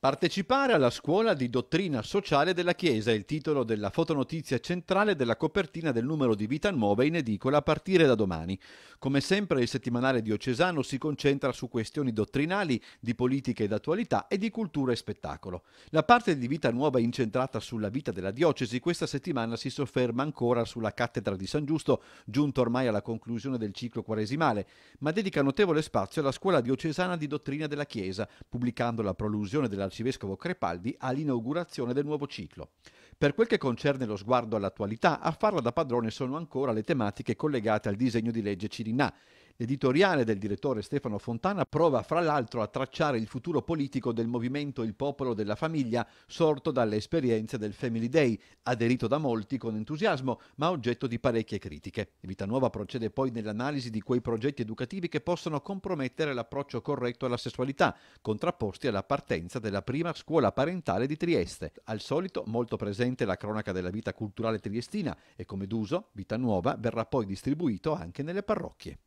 Partecipare alla scuola di dottrina sociale della Chiesa è il titolo della fotonotizia centrale della copertina del numero di Vita Nuova in edicola a partire da domani. Come sempre il settimanale diocesano si concentra su questioni dottrinali, di politica ed attualità e di cultura e spettacolo. La parte di Vita Nuova incentrata sulla vita della diocesi questa settimana si sofferma ancora sulla cattedra di San Giusto, giunta ormai alla conclusione del ciclo quaresimale, ma dedica notevole spazio alla scuola diocesana di dottrina della Chiesa, pubblicando la prolusione della dall'arcivescovo Crepaldi all'inaugurazione del nuovo ciclo. Per quel che concerne lo sguardo all'attualità, a farla da padrone sono ancora le tematiche collegate al disegno di legge Cirinà, L'editoriale del direttore Stefano Fontana prova fra l'altro a tracciare il futuro politico del movimento Il Popolo della Famiglia sorto dalle esperienze del Family Day, aderito da molti con entusiasmo ma oggetto di parecchie critiche. Vita Nuova procede poi nell'analisi di quei progetti educativi che possono compromettere l'approccio corretto alla sessualità, contrapposti alla partenza della prima scuola parentale di Trieste. Al solito molto presente la cronaca della vita culturale triestina e come d'uso Vita Nuova verrà poi distribuito anche nelle parrocchie.